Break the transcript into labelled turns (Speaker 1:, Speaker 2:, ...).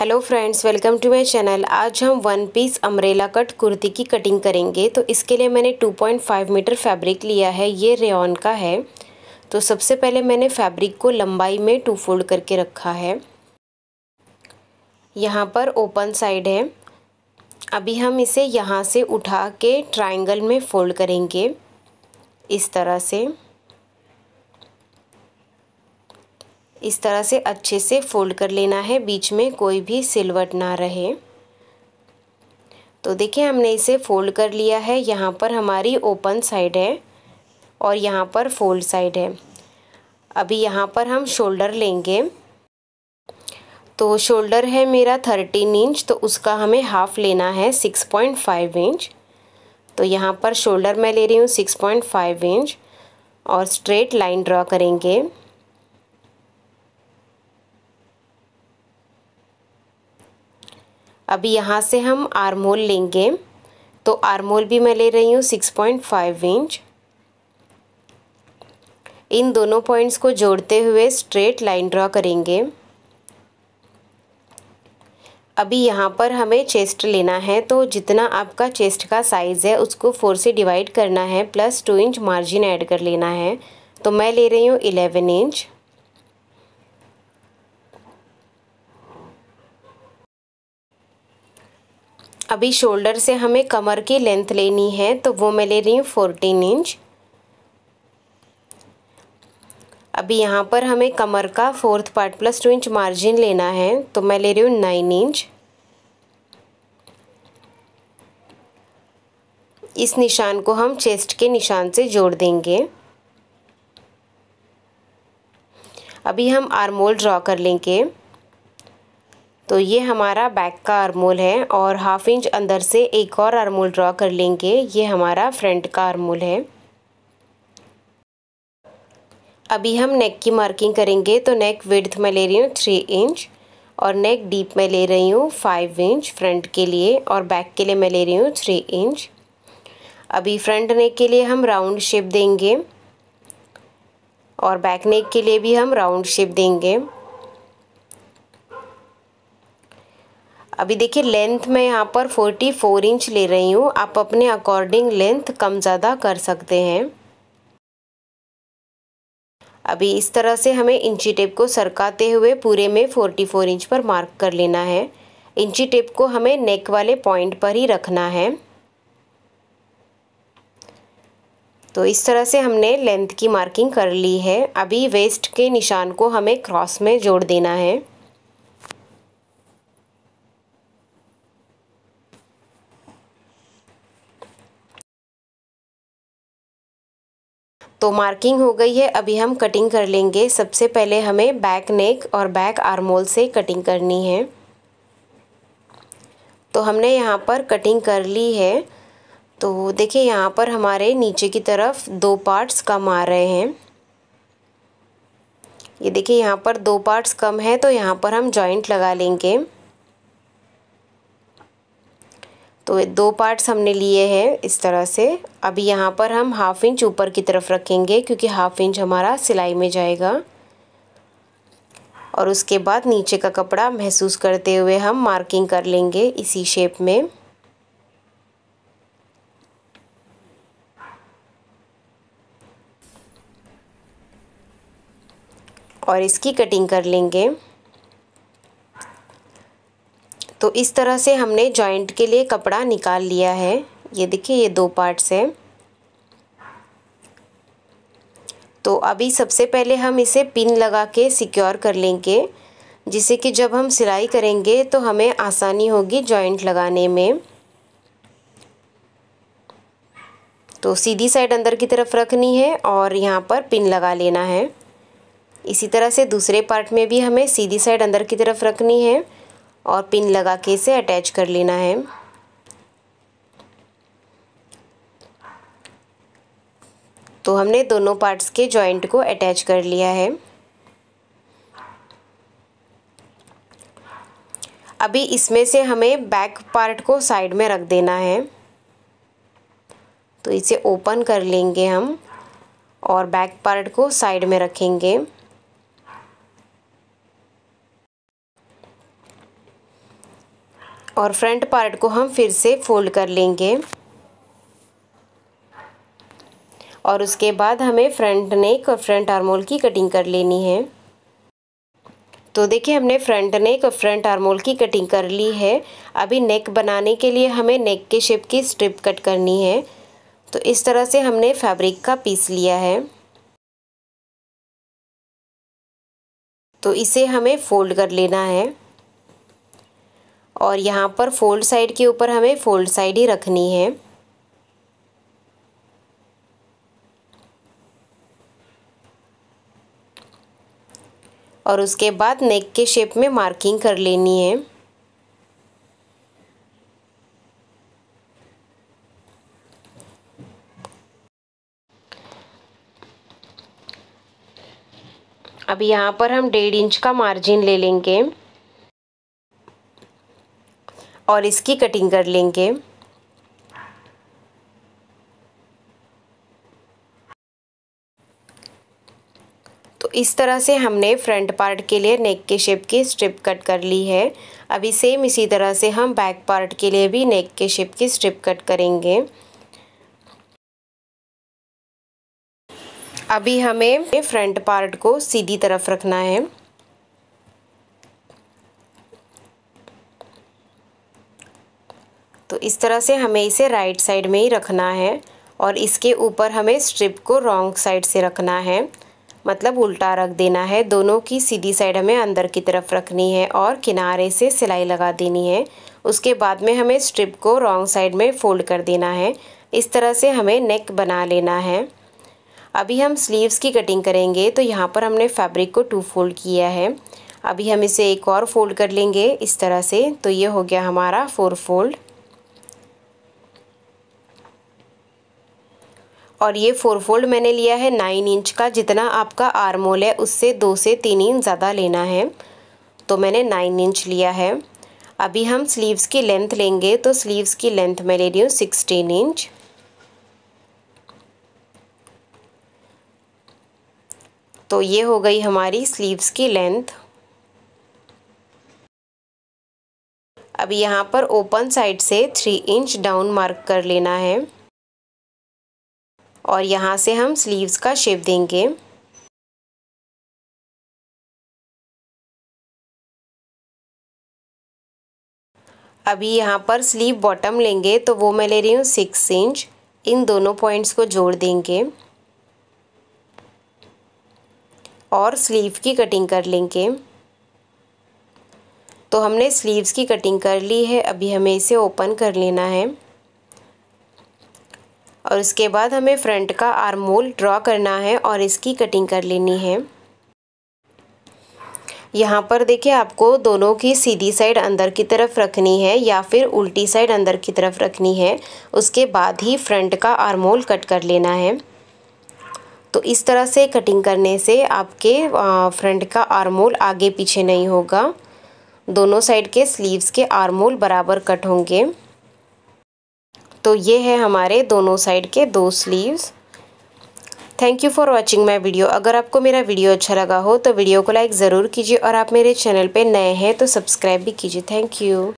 Speaker 1: hello friends welcome to my channel आज हम one piece umbrella cut kurti की cutting करेंगे तो इसके लिए मैंने 2.5 मीटर फैब्रिक लिया है ये रेन का है तो सबसे पहले मैंने फैब्रिक को लंबाई में टू फोल्ड करके रखा है यहाँ पर ओपन साइड है अभी हम इसे यहाँ से उठा के ट्राइंगल में फोल्ड करेंगे इस तरह से इस तरह से अच्छे से फोल्ड कर लेना है बीच में कोई भी सिलवट ना रहे तो देखिए हमने इसे फोल्ड कर लिया है यहाँ पर हमारी ओपन साइड है और यहाँ पर फोल्ड साइड है अभी यहाँ पर हम शोल्डर लेंगे तो शोल्डर है मेरा थर्टीन इंच तो उसका हमें हाफ़ लेना है सिक्स पॉइंट फाइव इंच तो यहाँ पर शोल्डर मैं ले रही हूँ सिक्स पॉइंट फाइव इंच और स्ट्रेट लाइन ड्रॉ करेंगे अभी यहाँ से हम आरमोल लेंगे तो आरमोल भी मैं ले रही हूँ सिक्स पॉइंट फाइव इंच इन दोनों पॉइंट्स को जोड़ते हुए स्ट्रेट लाइन ड्रॉ करेंगे अभी यहाँ पर हमें चेस्ट लेना है तो जितना आपका चेस्ट का साइज़ है उसको फोर से डिवाइड करना है plus two inch margin add कर लेना है तो मैं ले रही हूँ इलेवन इंच अभी शोल्डर से हमें कमर की लेंथ लेनी है तो वो मैं ले रही हूँ फोर्टीन इंच अभी यहाँ पर हमें कमर का fourth part plus two inch margin लेना है तो मैं ले रही हूँ नाइन इंच इस निशान को हम चेस्ट के निशान से जोड़ देंगे अभी हम आर्मोल ड्रॉ कर लेंगे तो ये हमारा बैक का आरमोल है और हाफ इंच अंदर से एक और आरमोल ड्रॉ कर लेंगे ये हमारा फ्रंट का आरमोल है अभी हम नेक की मार्किंग करेंगे तो नेक विड्थ में ले रही हूँ थ्री इंच और नेक डीप में ले रही हूँ फाइव इंच फ्रंट के लिए और बैक के लिए मैं ले रही हूँ थ्री इंच अभी फ्रंट नेक के लिए हम राउंड शेप देंगे और बैक नेक के लिए भी हम राउंड शेप देंगे अभी देखिए लेंथ मैं यहाँ पर 44 इंच ले रही हूँ आप अपने अकॉर्डिंग लेंथ कम ज़्यादा कर सकते हैं अभी इस तरह से हमें इंची टेप को सरकाते हुए पूरे में 44 इंच पर मार्क कर लेना है इंची टेप को हमें नेक वाले पॉइंट पर ही रखना है तो इस तरह से हमने लेंथ की मार्किंग कर ली है अभी वेस्ट के निशान को हमें क्रॉस में जोड़ देना है तो मार्किंग हो गई है अभी हम कटिंग कर लेंगे सबसे पहले हमें बैक नेक और बैक आर्मोल से कटिंग करनी है तो हमने यहाँ पर कटिंग कर ली है तो देखिए यहाँ पर हमारे नीचे की तरफ दो पार्ट्स कम आ रहे हैं ये देखिए यहाँ पर दो पार्ट्स कम है तो यहाँ पर हम जॉइंट लगा लेंगे तो दो पार्ट्स हमने लिए हैं इस तरह से अभी यहाँ पर हम हाफ़ इंच ऊपर की तरफ रखेंगे क्योंकि हाफ़ इंच हमारा सिलाई में जाएगा और उसके बाद नीचे का कपड़ा महसूस करते हुए हम मार्किंग कर लेंगे इसी शेप में और इसकी कटिंग कर लेंगे तो इस तरह से हमने जॉइंट के लिए कपड़ा निकाल लिया है ये देखिए ये दो पार्ट्स हैं तो अभी सबसे पहले हम इसे पिन लगा के सिक्योर कर लेंगे जिससे कि जब हम सिलाई करेंगे तो हमें आसानी होगी जॉइंट लगाने में तो सीधी साइड अंदर की तरफ रखनी है और यहाँ पर पिन लगा लेना है इसी तरह से दूसरे पार्ट में भी हमें सीधी साइड अंदर की तरफ रखनी है और पिन लगा के इसे अटैच कर लेना है तो हमने दोनों पार्ट्स के जॉइंट को अटैच कर लिया है अभी इसमें से हमें बैक पार्ट को साइड में रख देना है तो इसे ओपन कर लेंगे हम और बैक पार्ट को साइड में रखेंगे और फ्रंट पार्ट को हम फिर से फोल्ड कर लेंगे और उसके बाद हमें फ्रंट नेक और फ्रंट आर्मोल की कटिंग कर लेनी है तो देखिए हमने फ्रंट नेक और फ्रंट आर्मोल की कटिंग कर ली है अभी नेक बनाने के लिए हमें नेक के शेप की स्ट्रिप कट करनी है तो इस तरह से हमने फैब्रिक का पीस लिया है तो इसे हमें फोल्ड कर लेना है और यहाँ पर फोल्ड साइड के ऊपर हमें फोल्ड साइड ही रखनी है और उसके बाद नेक के शेप में मार्किंग कर लेनी है अब यहाँ पर हम डेढ़ इंच का मार्जिन ले लेंगे और इसकी कटिंग कर लेंगे तो इस तरह से हमने फ्रंट पार्ट के लिए नेक के शेप की स्ट्रिप कट कर ली है अभी सेम इसी तरह से हम बैक पार्ट के लिए भी नेक के शेप की स्ट्रिप कट करेंगे अभी हमें फ्रंट पार्ट को सीधी तरफ रखना है तो इस तरह से हमें इसे राइट साइड में ही रखना है और इसके ऊपर हमें स्ट्रिप को रॉन्ग साइड से रखना है मतलब उल्टा रख देना है दोनों की सीधी साइड हमें अंदर की तरफ रखनी है और किनारे से सिलाई लगा देनी है उसके बाद में हमें स्ट्रिप को रॉन्ग साइड में फोल्ड कर देना है इस तरह से हमें नेक बना लेना है अभी हम स्लीव्स की कटिंग करेंगे तो यहाँ पर हमने फैब्रिक को टू फोल्ड किया है अभी हम इसे एक और फोल्ड कर लेंगे इस तरह से तो ये हो गया हमारा फोर फोल्ड और ये फोर फोल्ड मैंने लिया है नाइन इंच का जितना आपका आर्म होल है उससे दो से तीन इंच ज़्यादा लेना है तो मैंने नाइन इंच लिया है अभी हम स्लीव्स की लेंथ लेंगे तो स्लीव्स की लेंथ मैं ले रही हूँ सिक्सटीन इंच तो ये हो गई हमारी स्लीव्स की लेंथ अब यहाँ पर ओपन साइड से थ्री इंच डाउन मार्क कर लेना है और यहाँ से हम स्लीव्स का शेप देंगे अभी यहाँ पर स्लीव बॉटम लेंगे तो वो मैं ले रही हूँ सिक्स इंच इन दोनों पॉइंट्स को जोड़ देंगे और स्लीव की कटिंग कर लेंगे तो हमने स्लीव्स की कटिंग कर ली है अभी हमें इसे ओपन कर लेना है और उसके बाद हमें फ्रंट का आर्म होल ड्रॉ करना है और इसकी कटिंग कर लेनी है यहाँ पर देखिए आपको दोनों की सीधी साइड अंदर की तरफ रखनी है या फिर उल्टी साइड अंदर की तरफ रखनी है उसके बाद ही फ्रंट का आर्मोल कट कर लेना है तो इस तरह से कटिंग करने से आपके फ्रंट का आर्मोल आगे पीछे नहीं होगा दोनों साइड के स्लीव्स के आर्मोल बराबर कट होंगे तो ये है हमारे दोनों साइड के दो sleeves thank you for watching my video अगर आपको मेरा वीडियो अच्छा लगा हो तो वीडियो को लाइक ज़रूर कीजिए और आप मेरे चैनल पे नए हैं तो सब्सक्राइब भी कीजिए थैंक यू